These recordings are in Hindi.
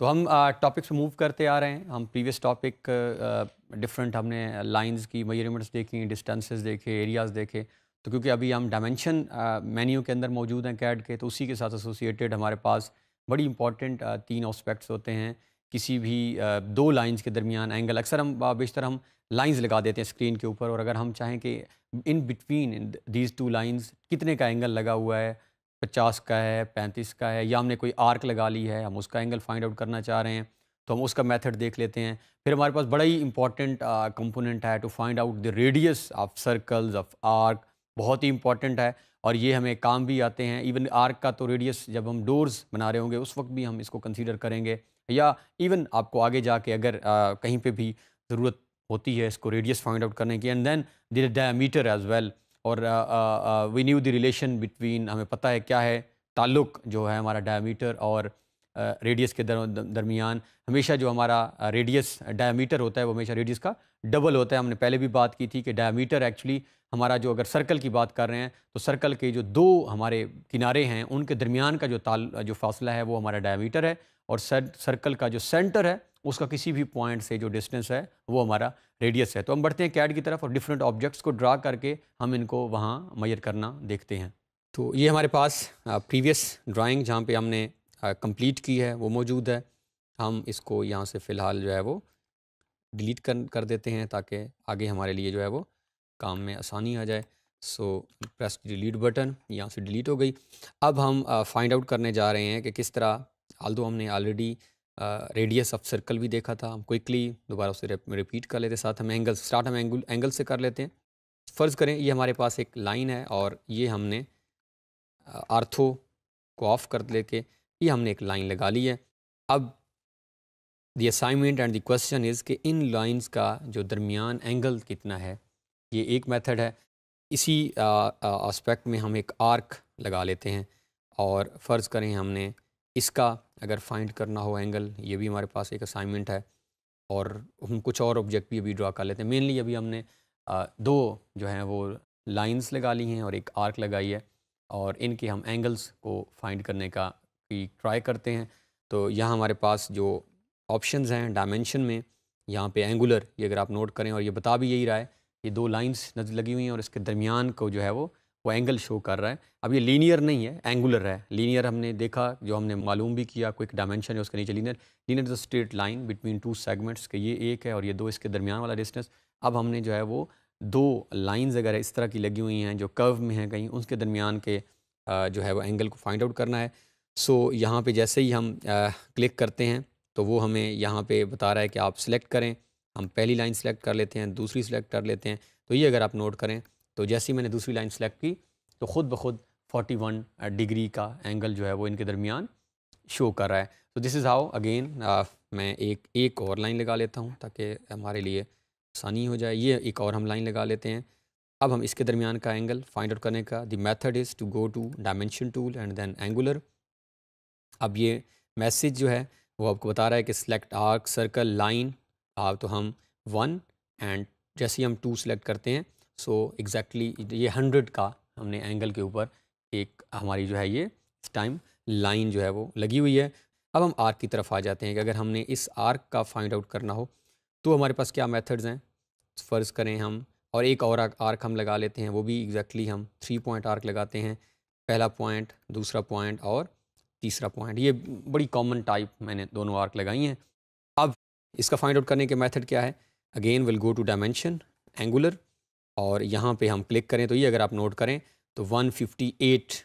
तो हम टॉपिक्स uh, पे मूव करते आ रहे हैं हम प्रीवियस टॉपिक डिफरेंट हमने लाइंस की मेजरमेंट्स देखी डिस्टेंसेस देखे एरियाज देखे तो क्योंकि अभी हम डायमेंशन मेन्यू uh, के अंदर मौजूद हैं कैड के तो उसी के साथ एसोसिएटेड हमारे पास बड़ी इंपॉर्टेंट तीन ऑस्पेक्ट्स होते हैं किसी भी दो लाइंस के दरमियान एंगल अक्सर हम बेशतर हम लाइंस लगा देते हैं स्क्रीन के ऊपर और अगर हम चाहें कि in between these two lines कितने का एंगल लगा हुआ है पचास का है पैंतीस का है या हमने कोई आर्क लगा ली है हम उसका एंगल फाइंड आउट करना चाह रहे हैं तो हम उसका मेथड देख लेते हैं फिर हमारे पास बड़ा ही इंपॉर्टेंट कंपोनेंट है to find out the radius of circles of arc बहुत ही इंपॉर्टेंट है और ये हमें काम भी आते हैं इवन आर्क का तो रेडियस जब हम डोर्स बना रहे होंगे उस वक्त भी हम इसको कंसीडर करेंगे या इवन आपको आगे जाके अगर आ, कहीं पे भी ज़रूरत होती है इसको रेडियस फाइंड आउट करने की and then their diameter as well और we knew the relation between हमें पता है क्या है ताल्लुक जो है हमारा डायमीटर और रेडियस के दरमियान हमेशा जो हमारा रेडियस डायमीटर होता है वो हमेशा रेडियस का डबल होता है हमने पहले भी बात की थी कि डायमीटर एक्चुअली हमारा जो अगर सर्कल की बात कर रहे हैं तो सर्कल के जो दो हमारे किनारे हैं उनके दरमियान का जो ताल जो फासला है वो हमारा डायमीटर है और सर, सर्कल का जो सेंटर है उसका किसी भी पॉइंट से जो डिस्टेंस है वो हमारा रेडियस है तो हम बढ़ते हैं कैड की तरफ और डिफरेंट ऑब्जेक्ट्स को ड्रा करके हम इनको वहाँ मैयर करना देखते हैं तो ये हमारे पास प्रीवियस ड्राइंग जहाँ पे हमने कंप्लीट की है वो मौजूद है हम इसको यहाँ से फ़िलहाल जो है वो डिलीट कर कर देते हैं ताकि आगे हमारे लिए जो है वो काम में आसानी आ जाए सो प्रेस डिलीट बटन यहाँ से डिलीट हो गई अब हम फाइंड आउट करने जा रहे हैं कि किस तरह आल दो तो हमने ऑलरेडी रेडियस ऑफ सर्कल भी देखा था हम क्विकली दोबारा उसे रिपीट कर लेते साथ हम एंगल स्टार्ट हम एंगल एंगल से कर लेते हैं फ़र्ज़ करें ये हमारे पास एक लाइन है और ये हमने आर्थो को ऑफ कर लेके ये हमने एक लाइन लगा ली है अब the assignment and the question is कि इन लाइंस का जो दरमियान एंगल कितना है ये एक मेथड है इसी आस्पेक्ट में हम एक आर्क लगा लेते हैं और फ़र्ज़ करें हमने इसका अगर फाइंड करना हो एंगल ये भी हमारे पास एक असाइनमेंट है और हम कुछ और ऑब्जेक्ट भी अभी ड्रा कर लेते हैं मेनली अभी हमने आ, दो जो हैं वो लाइंस लगा ली हैं और एक आर्क लगाई है और इनके हम एंगल्स को फाइंड करने का की ट्राई करते हैं तो यहाँ हमारे पास जो ऑप्शंस हैं डायमेंशन में यहाँ पे एंगुलर ये अगर आप नोट करें और ये बता भी यही रहा है ये दो लाइंस नजर लगी हुई हैं और इसके दरमियान को जो है वो वो एंगल शो कर रहा है अब ये लीनियर नहीं है एंगुलर है लीनियर हमने देखा जो हमने मालूम भी किया कोई डायमेंशन है उसके नीचे linear linear is straight line between two segments के ये एक है और ये दो इसके दरमियान वाला डिस्टेंस अब हमने जो है वो दो लाइन्स अगर इस तरह की लगी हुई हैं जो कर्व में हैं कहीं उसके दरमियान के जो है वो एंगल को फाइंड आउट करना है सो यहाँ पे जैसे ही हम क्लिक करते हैं तो वो हमें यहाँ पे बता रहा है कि आप सिलेक्ट करें हम पहली लाइन सेलेक्ट कर लेते हैं दूसरी सेलेक्ट कर लेते हैं तो ये अगर आप नोट करें तो जैसे ही मैंने दूसरी लाइन सेलेक्ट की तो ख़ुद ब खुद 41 डिग्री का एंगल जो है वो इनके दरमियान शो कर रहा है तो दिस इज़ हाउ अगेन मैं एक एक और लाइन लगा लेता हूँ ताकि हमारे लिए आसानी हो जाए ये एक और हम लाइन लगा लेते हैं अब हम इसके दरमियान का एंगल फाइंड आउट करने का the method is to go to dimension tool and then angular अब ये मैसेज जो है वो आपको बता रहा है कि सिलेक्ट आर्क सर्कल लाइन आप तो हम वन एंड जैसे ही हम टू सेलेक्ट करते हैं सो so एग्जैक्टली exactly ये हंड्रेड का हमने एंगल के ऊपर एक हमारी जो है ये इस टाइम लाइन जो है वो लगी हुई है अब हम आर्क की तरफ आ जाते हैं कि अगर हमने इस आर्क का फाइंड आउट करना हो तो हमारे पास क्या मेथड्स हैं फ़र्ज़ करें हम और एक और आर्क हम लगा लेते हैं वो भी एग्जैक्टली exactly हम थ्री पॉइंट आर्क लगाते हैं पहला पॉइंट दूसरा पॉइंट और तीसरा पॉइंट ये बड़ी कॉमन टाइप मैंने दोनों आर्क लगाई हैं अब इसका फाइंड आउट करने के मेथड क्या है again will go to dimension angular और यहाँ पे हम क्लिक करें तो ये अगर आप नोट करें तो 158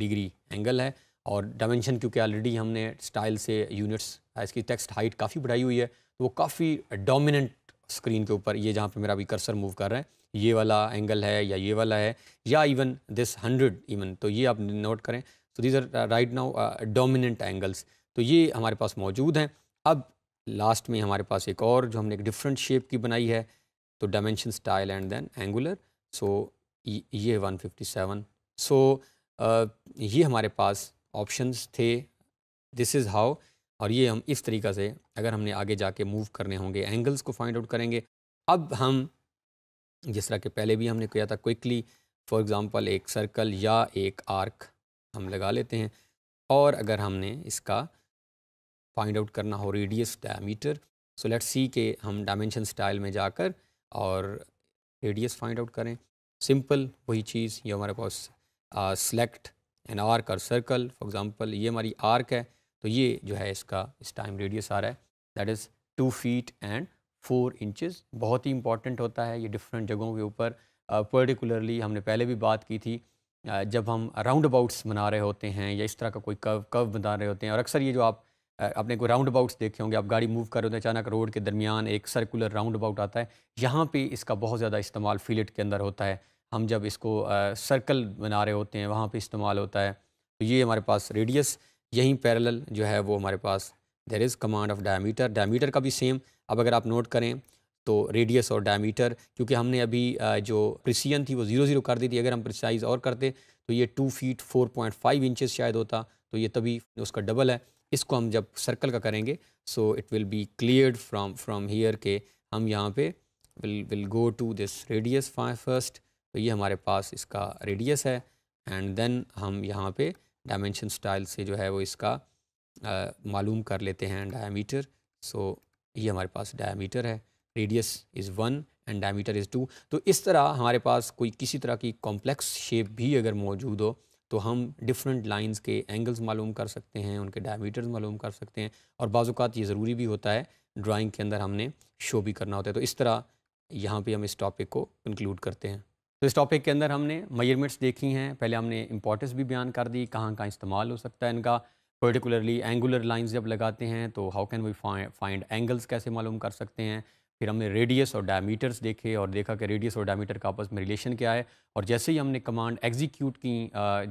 डिग्री एंगल है और डायमेंशन क्योंकि ऑलरेडी हमने स्टाइल से यूनिट्स इसकी टेक्स्ट हाइट काफ़ी बढ़ाई हुई है तो वो काफ़ी डोमिनेंट स्क्रीन के ऊपर ये जहाँ पे मेरा अभी कर्सर मूव कर रहा है ये वाला एंगल है या ये वाला है या इवन दिस हंड्रेड इवन तो ये आप नोट करें तो these are right now dominant angles तो ये हमारे पास मौजूद हैं अब लास्ट में हमारे पास एक और जो हमने एक डिफरेंट शेप की बनाई है तो dimension style and then angular so ये वन फिफ्टी सेवन सो ये हमारे पास ऑप्शंस थे दिस इज़ हाउ और ये हम इस तरीक़ा से अगर हमने आगे जाके मूव करने होंगे एंगल्स को फाइंड आउट करेंगे अब हम जिस तरह के पहले भी हमने किया था क्विकली फॉर एग्ज़ाम्पल एक सर्कल या एक आर्क हम लगा लेते हैं और अगर हमने इसका फाइंड आउट करना हो radius diameter so let see के हम डायमेंशन स्टाइल में जाकर और रेडियस फाइंड आउट करें सिंपल वही चीज़ ये हमारे पास सेलेक्ट एन आर्क और सर्कल फॉर एग्ज़ाम्पल ये हमारी आर्क है तो ये जो है इसका इस टाइम रेडियस आ रहा है that is two feet and four inches बहुत ही इंपॉर्टेंट होता है ये डिफरेंट जगहों के ऊपर पर्टिकुलरली हमने पहले भी बात की थी जब हम राउंड अबाउट्स बना रहे होते हैं या इस तरह का कोई कव कर्व बना रहे होते हैं और अक्सर ये जो आप अपने कोई राउंड अबाउट्स देखे होंगे आप गाड़ी मूव कर रहे होते हैं अचानक रोड के दरमियान एक सर्कुलर राउंड अबाउट आता है यहाँ पे इसका बहुत ज़्यादा इस्तेमाल फील्ड के अंदर होता है हम जब इसको सर्कल बना रहे होते हैं वहाँ पर इस्तेमाल होता है तो ये हमारे पास रेडियस यहीं पैरल जो है वो हमारे पास there is command of diameter diameter का भी सेम अब अगर आप नोट करें तो रेडियस और डायमीटर क्योंकि हमने अभी जो प्रिसियन थी वो ज़ीरो ज़ीरो कर दी थी अगर हम प्रिसाइज और करते तो ये two feet four point five inches शायद होता तो ये तभी उसका डबल है इसको हम जब सर्कल का करेंगे so it will be clear from from here के हम यहाँ पे will will go to this radius first तो ये हमारे पास इसका रेडियस है एंड देन हम यहाँ पे डायमेंशन स्टाइल से जो है वो इसका मालूम कर लेते हैं डायमीटर सो so, ये हमारे पास डायमीटर है radius is one and diameter is two तो इस तरह हमारे पास कोई किसी तरह की कॉम्प्लेक्स शेप भी अगर मौजूद हो तो हम डिफरेंट लाइंस के एंगल्स मालूम कर सकते हैं उनके डायमीटर्स मालूम कर सकते हैं और बाज़ात ये ज़रूरी भी होता है ड्राइंग के अंदर हमने शो भी करना होता है तो इस तरह यहाँ पे हम इस टॉपिक को कंक्लूड करते हैं तो इस टॉपिक के अंदर हमने मयरमेंट्स देखी हैं पहले हमने इंपॉर्टेंस भी बयान कर दी कहाँ कहाँ इस्तेमाल हो सकता है इनका पर्टिकुलरली एंगुलर लाइंस जब लगाते हैं तो how can we find angles कैसे मालूम कर सकते हैं फिर हमने रेडियस और डायमीटर्स देखे और देखा कि रेडियस और डायमीटर का आपस में रिलेशन क्या है और जैसे ही हमने कमांड एग्जीक्यूट की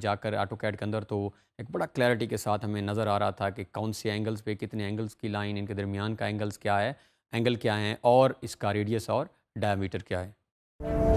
जाकर ऑटो कैड के अंदर तो एक बड़ा क्लैरिटी के साथ हमें नज़र आ रहा था कि कौन से एंगल्स पे कितने एंगल्स की लाइन इनके दरमियान का एंगल्स क्या है एंगल क्या है और इसका रेडियस और डायमीटर क्या है